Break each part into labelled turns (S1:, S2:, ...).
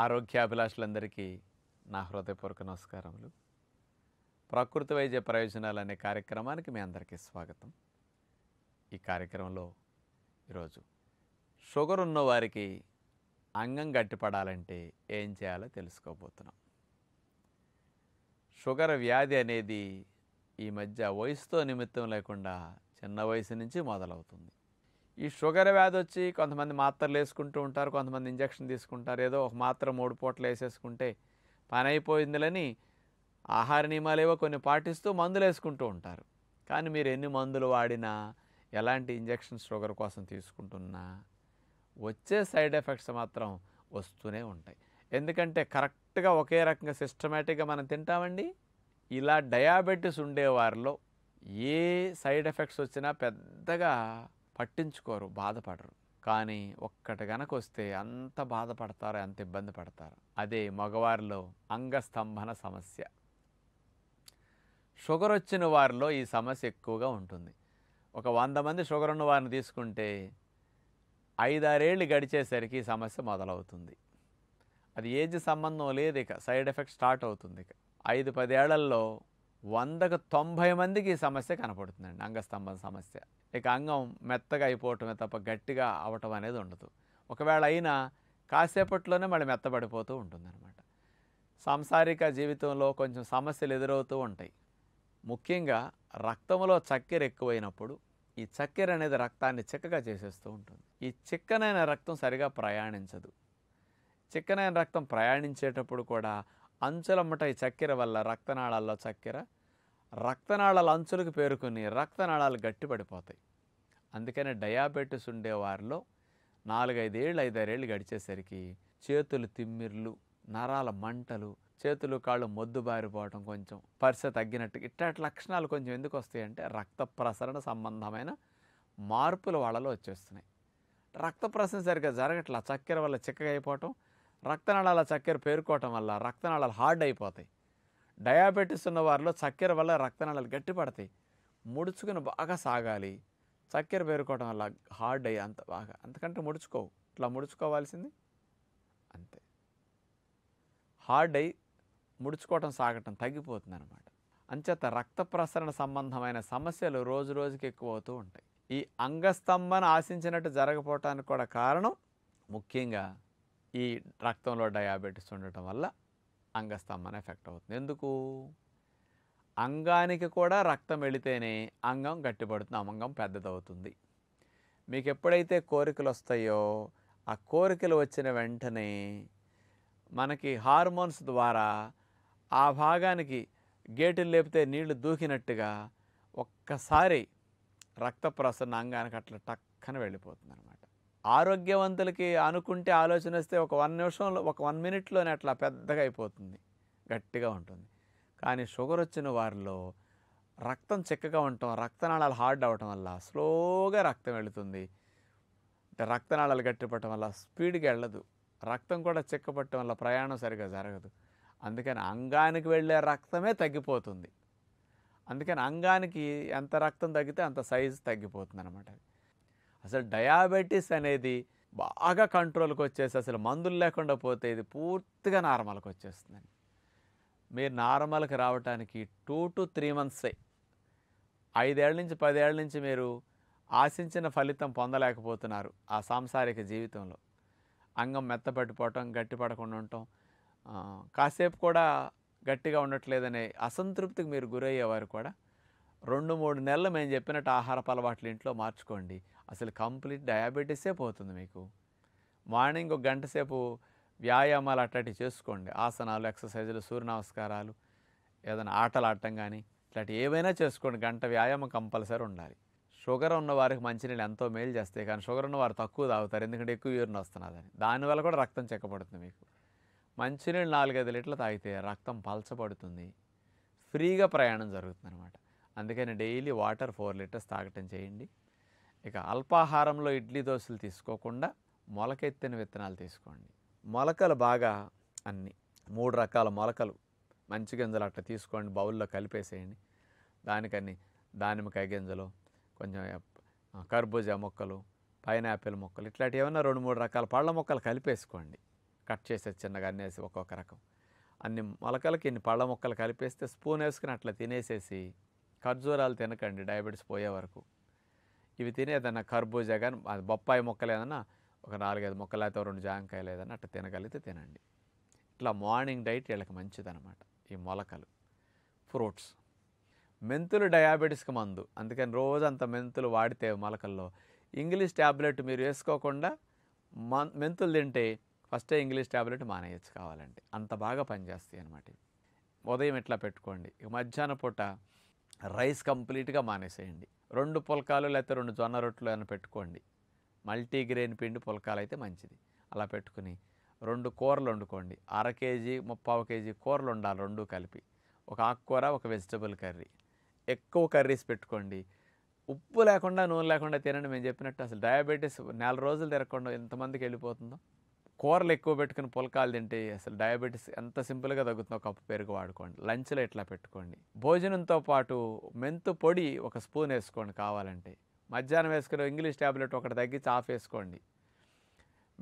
S1: ఆరోగ్యాభిలాషులందరికీ నా హృదయపూర్వక నమస్కారములు ప్రకృతి వైద్య ప్రయోజనాలు అనే కార్యక్రమానికి మీ అందరికీ స్వాగతం ఈ కార్యక్రమంలో ఈరోజు షుగర్ ఉన్నవారికి అంగం గట్టిపడాలంటే ఏం చేయాలో తెలుసుకోబోతున్నాం షుగర్ వ్యాధి అనేది ఈ మధ్య వయసుతో నిమిత్తం లేకుండా చిన్న వయసు నుంచి మొదలవుతుంది ఈ షుగర్ వ్యాధి వచ్చి కొంతమంది మాత్రలు వేసుకుంటూ ఉంటారు కొంతమంది ఇంజక్షన్ తీసుకుంటారు ఏదో ఒక మాత్ర మూడు పూటలు వేసేసుకుంటే పని అయిపోయిందిలని ఆహార నియమాలు ఏవో కొన్ని పాటిస్తూ మందులు వేసుకుంటూ ఉంటారు కానీ మీరు ఎన్ని మందులు వాడినా ఎలాంటి ఇంజక్షన్ షుగర్ కోసం తీసుకుంటున్నా వచ్చే సైడ్ ఎఫెక్ట్స్ మాత్రం వస్తూనే ఉంటాయి ఎందుకంటే కరెక్ట్గా ఒకే రకంగా సిస్టమేటిక్గా మనం తింటామండి ఇలా డయాబెటీస్ ఉండేవారిలో ఏ సైడ్ ఎఫెక్ట్స్ వచ్చినా పెద్దగా పట్టించుకోరు బాధపడరు కానీ ఒక్కటి గనక వస్తే అంత బాధపడతారు అంత ఇబ్బంది పడతారు అదే మగవారిలో అంగస్తంభన సమస్య షుగర్ వచ్చిన వారిలో ఈ సమస్య ఎక్కువగా ఉంటుంది ఒక వంద మంది షుగర్ ఉన్న వారిని తీసుకుంటే ఐదారేళ్ళు గడిచేసరికి ఈ సమస్య మొదలవుతుంది అది ఏజ్ సంబంధం లేదు ఇక సైడ్ ఎఫెక్ట్ స్టార్ట్ అవుతుంది ఇక ఐదు పదేళ్లలో వందకు తొంభై మందికి ఈ సమస్య కనపడుతుందండి అంగస్తంభం సమస్య ఇక అంగం మెత్తగా అయిపోవటమే తప్ప గట్టిగా అవటం అనేది ఉండదు ఒకవేళ అయినా కాసేపట్లోనే మళ్ళీ మెత్తబడిపోతూ ఉంటుందన్నమాట సాంసారిక జీవితంలో కొంచెం సమస్యలు ఎదురవుతూ ఉంటాయి ముఖ్యంగా రక్తంలో చక్కెర ఎక్కువైనప్పుడు ఈ చక్కెర అనేది రక్తాన్ని చిక్కగా చేసేస్తూ ఉంటుంది ఈ చిక్కనైన రక్తం సరిగా ప్రయాణించదు చిక్కనైన రక్తం ప్రయాణించేటప్పుడు కూడా అంచులమ్మట ఈ చక్కెర వల్ల రక్తనాళాల్లో చక్కెర రక్తనాళాల అంచులకు పేరుకుని రక్తనాళాలు గట్టి పడిపోతాయి అందుకనే డయాబెటీస్ ఉండేవారిలో నాలుగైదేళ్ళు ఐదారేళ్ళు గడిచేసరికి చేతులు తిమ్మిర్లు నరాల మంటలు చేతులు కాళ్ళు మొద్దు బారిపోవటం కొంచెం పరిస తగ్గినట్టు ఇట్లాంటి లక్షణాలు కొంచెం ఎందుకు వస్తాయంటే రక్త ప్రసరణ సంబంధమైన మార్పులు వాళ్ళలో వచ్చేస్తున్నాయి రక్త ప్రసరణ సరిగ్గా జరగట్లా చక్కెర వల్ల చిక్కగా అయిపోవటం రక్తనాళాల చక్కెర పేరుకోవటం వల్ల రక్తనాళాలు హార్డ్ అయిపోతాయి డయాబెటీస్ ఉన్న వారిలో చక్కెర వల్ల రక్తనాళాలు గట్టిపడతాయి ముడుచుకుని బాగా సాగాలి చక్కెర పేరుకోవటం వల్ల హార్డ్ అయ్యి అంత బాగా అంతకంటే ముడుచుకోవు ఇట్లా ముడుచుకోవాల్సింది అంతే హార్డ్ అయ్యి ముడుచుకోవటం సాగటం తగ్గిపోతుంది అనమాట అంచేత రక్త ప్రసరణ సంబంధమైన సమస్యలు రోజు రోజుకి ఎక్కువ అవుతూ ఉంటాయి ఈ అంగస్తంభన ఆశించినట్టు జరగపోవటానికి కూడా కారణం ముఖ్యంగా ఈ రక్తంలో డయాబెటీస్ ఉండటం వల్ల అంగస్తంభన ఎఫెక్ట్ అవుతుంది ఎందుకు అంగానికి కూడా రక్తం వెళితేనే అంగం గట్టిపడుతుంది అమంగం పెద్దదవుతుంది మీకు ఎప్పుడైతే కోరికలు వస్తాయో ఆ కోరికలు వచ్చిన వెంటనే మనకి హార్మోన్స్ ద్వారా ఆ భాగానికి గేటు లేపితే నీళ్లు దూకినట్టుగా ఒక్కసారి రక్త ప్రసరణ అంగానికి అట్లా టక్కన వెళ్ళిపోతుంది అనమాట ఆరోగ్యవంతులకి అనుకుంటే ఆలోచన వస్తే ఒక వన్ నిమిషంలో ఒక వన్ మినిట్లోనే అట్లా పెద్దగా అయిపోతుంది గట్టిగా ఉంటుంది కానీ షుగర్ వచ్చిన వారిలో రక్తం చిక్కగా ఉండటం రక్తనాళాలు హార్డ్ అవ్వటం వల్ల స్లోగా రక్తం వెళుతుంది అంటే రక్తనాళాలు గట్టిపడటం వల్ల స్పీడ్గా వెళ్ళదు రక్తం కూడా చిక్కపట్టడం వల్ల ప్రయాణం సరిగా జరగదు అందుకని అంగానికి వెళ్ళే రక్తమే తగ్గిపోతుంది అందుకని అంగానికి ఎంత రక్తం తగ్గితే అంత సైజు తగ్గిపోతుంది అనమాట అది అసలు డయాబెటీస్ అనేది బాగా కంట్రోల్కి వచ్చేసి అసలు మందులు లేకుండా పోతే ఇది పూర్తిగా నార్మల్కి వచ్చేస్తుందండి మీరు నార్మల్కి రావడానికి టూ టు త్రీ మంత్సే ఐదేళ్ల నుంచి పదేళ్ల నుంచి మీరు ఆశించిన ఫలితం పొందలేకపోతున్నారు ఆ సాంసారిక జీవితంలో అంగం గట్టి గట్టిపడకుండా ఉండటం కాసేపు కూడా గట్టిగా ఉండట్లేదనే అసంతృప్తికి మీరు గురయ్యేవారు కూడా రెండు మూడు నెలలు మేము చెప్పినట్టు ఆహారపు అలవాట్లు ఇంట్లో మార్చుకోండి అసలు కంప్లీట్ డయాబెటీసే పోతుంది మీకు మార్నింగ్ ఒక గంట సేపు వ్యాయామాలు అట్లాంటివి చేసుకోండి ఆసనాలు ఎక్సర్సైజులు సూర్య నమస్కారాలు ఏదైనా ఆటలు ఆడటం కానీ ఇట్లాంటి ఏవైనా చేసుకోండి గంట వ్యాయామం కంపల్సరీ ఉండాలి షుగర్ ఉన్న వారికి మంచినీళ్ళు ఎంతో మేలు చేస్తాయి కానీ షుగర్ ఉన్న వారు తక్కువ తాగుతారు ఎందుకంటే ఎక్కువ యూరిన్ వస్తున్నదని దానివల్ల కూడా రక్తం చెక్కబడుతుంది మీకు మంచినీళ్ళు నాలుగైదు లీటర్లు తాగితే రక్తం పలచబడుతుంది ఫ్రీగా ప్రయాణం జరుగుతుంది అనమాట అందుకని డైలీ వాటర్ ఫోర్ లీటర్స్ తాగటం చేయండి ఇక అల్పాహారంలో ఇడ్లీ దోశలు తీసుకోకుండా మొలకెత్తిన విత్తనాలు తీసుకోండి మొలకలు బాగా అన్ని మూడు రకాల మొలకలు మంచి గింజలు అట్లా తీసుకోండి బౌల్లో కలిపేసేయండి దానికని దానిమ్మకాయ గింజలు కొంచెం కర్బూజా మొక్కలు పైనాపిల్ మొక్కలు ఇట్లాంటి ఏమైనా రెండు మూడు రకాల పళ్ళ మొక్కలు కలిపేసుకోండి కట్ చేసేది చిన్నగా అన్నేసి ఒక్కొక్క రకం అన్ని మొలకలకి ఇన్ని పళ్ళ మొక్కలు కలిపేస్తే స్పూన్ వేసుకుని అట్లా తినేసేసి ఖర్జూరాలు తినకండి డయాబెటీస్ పోయే వరకు ఇవి తినే ఏదన్నా కర్బూజా కానీ అది బొప్పాయి మొక్కలు ఒక నాలుగైదు మొక్కలు అయితే రెండు జాంకాయలు ఏదైనా అట్లా తినగలిగితే తినండి ఇట్లా మార్నింగ్ డైట్ వీళ్ళకి మంచిదనమాట ఈ మొలకలు ఫ్రూట్స్ మెంతులు డయాబెటీస్కి మందు అందుకని రోజంత మెంతులు వాడితే మొలకల్లో ఇంగ్లీష్ ట్యాబ్లెట్ మీరు వేసుకోకుండా మెంతులు తింటే ఫస్టే ఇంగ్లీష్ ట్యాబ్లెట్ మానేయచ్చు కావాలంటే అంత బాగా పనిచేస్తాయి అనమాట ఉదయం ఇట్లా పెట్టుకోండి మధ్యాహ్న పూట రైస్ కంప్లీట్గా మానేసేయండి రెండు పుల్కాలు లేకపోతే రెండు జొన్న రొట్టెలు అయినా పెట్టుకోండి మల్టీగ్రెయిన్ పిండి పుల్కాలు అయితే మంచిది అలా పెట్టుకుని రెండు కూరలు వండుకోండి అర కేజీ ముప్పావ కేజీ కూరలు ఉండాలి రెండు కలిపి ఒక ఆకుకూర ఒక వెజిటబుల్ కర్రీ ఎక్కువ కర్రీస్ పెట్టుకోండి ఉప్పు లేకుండా నూనె లేకుండా తినండి మేము చెప్పినట్టు అసలు డయాబెటీస్ నెల రోజులు తిరగకుండా ఎంతమందికి వెళ్ళిపోతుందో కూరలు ఎక్కువ పెట్టుకుని పులకాలు తింటే అసలు డయాబెటీస్ ఎంత సింపుల్గా తగ్గుతుందో కప్పు పెరుగు వాడుకోండి లంచ్లో ఇట్లా పెట్టుకోండి భోజనంతో పాటు మెంతు పొడి ఒక స్పూన్ వేసుకోండి కావాలంటే మధ్యాహ్నం వేసుకునే ఇంగ్లీష్ ట్యాబ్లెట్ ఒకటి తగ్గించి ఆఫ్ వేసుకోండి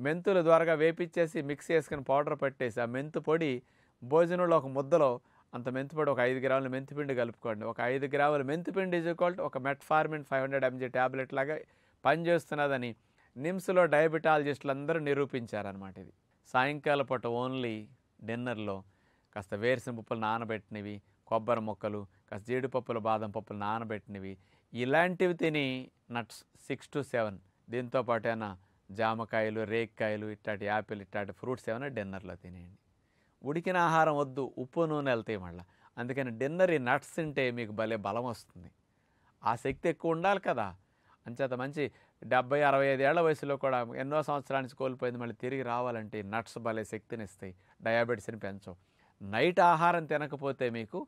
S1: మెంతులు ద్వారా వేపించేసి మిక్స్ చేసుకుని పౌడర్ పట్టేసి ఆ మెంతు పొడి భోజనంలో ఒక ముద్దలో అంత మెంతిపిండి ఒక ఐదు గ్రాముల మెంతిపిండి కలుపుకోండి ఒక ఐదు గ్రాముల మెంతిపిండి ఈజ్ ఈక్వల్ ఒక metformin five hundred MG tablet లాగా పనిచేస్తున్నదని నిమ్స్లో డయాబెటాలజిస్టులు అందరూ నిరూపించారనమాట ఇది సాయంకాల పూట ఓన్లీ డిన్నర్లో కాస్త పప్పులు నానబెట్టినవి కొబ్బరి మొక్కలు కాస్త జీడిపప్పులు బాదం పప్పులు నానబెట్టినవి ఇలాంటివి తిని నట్స్ సిక్స్ టు సెవెన్ దీంతో పాటు ఏమైనా జామకాయలు రేక్కాయలు ఇట్లాంటి యాపిల్ ఇట్లాంటి ఫ్రూట్స్ ఏమైనా డిన్నర్లో తినేయండి ఉడికిన ఆహారం వద్దు ఉప్పు నూనె వెళ్తాయి మళ్ళీ అందుకని డిన్నర్ ఈ నట్స్ తింటే మీకు భలే బలం వస్తుంది ఆ శక్తి ఎక్కువ ఉండాలి కదా అంచేత మంచి డెబ్బై అరవై ఐదేళ్ల వయసులో కూడా ఎన్నో సంవత్సరానికి కోల్పోయింది మళ్ళీ తిరిగి రావాలంటే నట్స్ భలే శక్తిని ఇస్తాయి డయాబెటీస్ని పెంచవు నైట్ ఆహారం తినకపోతే మీకు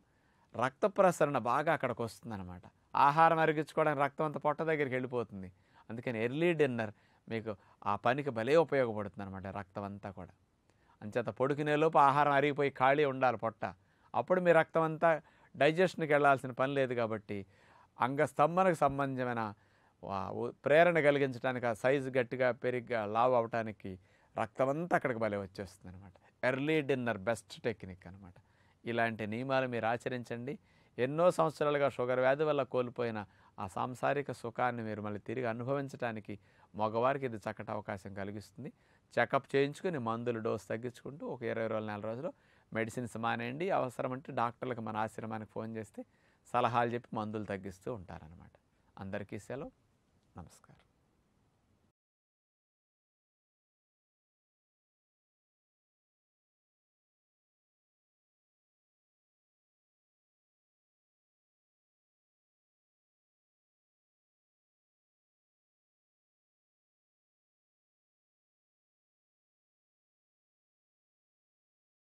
S1: రక్త ప్రసరణ బాగా అక్కడికి వస్తుంది అనమాట ఆహారం అరిగించుకోవడానికి రక్తం అంత పొట్ట దగ్గరికి వెళ్ళిపోతుంది అందుకని ఎర్లీ డిన్నర్ మీకు ఆ పనికి భలే ఉపయోగపడుతుంది అనమాట రక్తం అంతా కూడా అంచేత పొడుకునేలోపు ఆహారం అరిగిపోయి ఖాళీ ఉండాలి పొట్ట అప్పుడు మీ రక్తం అంతా డైజెషన్కి వెళ్ళాల్సిన పని లేదు కాబట్టి అంగస్తంభనకు సంబంధమైన ప్రేరణ కలిగించడానికి ఆ సైజు గట్టిగా పెరిగ్గా లావ్ అవడానికి రక్తం అంతా అక్కడికి భలే వచ్చేస్తుంది అనమాట ఎర్లీ డిన్నర్ బెస్ట్ టెక్నిక్ అనమాట ఇలాంటి నియమాలు మీరు ఆచరించండి ఎన్నో సంవత్సరాలుగా షుగర్ వ్యాధి వల్ల కోల్పోయిన ఆ సాంసారిక సుఖాన్ని మీరు మళ్ళీ తిరిగి అనుభవించడానికి మగవారికి ఇది చక్కటి అవకాశం కలిగిస్తుంది చెకప్ చేయించుకుని మందులు డోస్ తగ్గించుకుంటూ ఒక ఇరవై రోజుల నెల రోజులు మెడిసిన్స్ మానేయండి అవసరమంటే డాక్టర్లకు మన ఆశ్రమానికి ఫోన్ చేస్తే సలహాలు చెప్పి మందులు తగ్గిస్తూ ఉంటారనమాట అందరికీ సెలవు നമസ്കാരം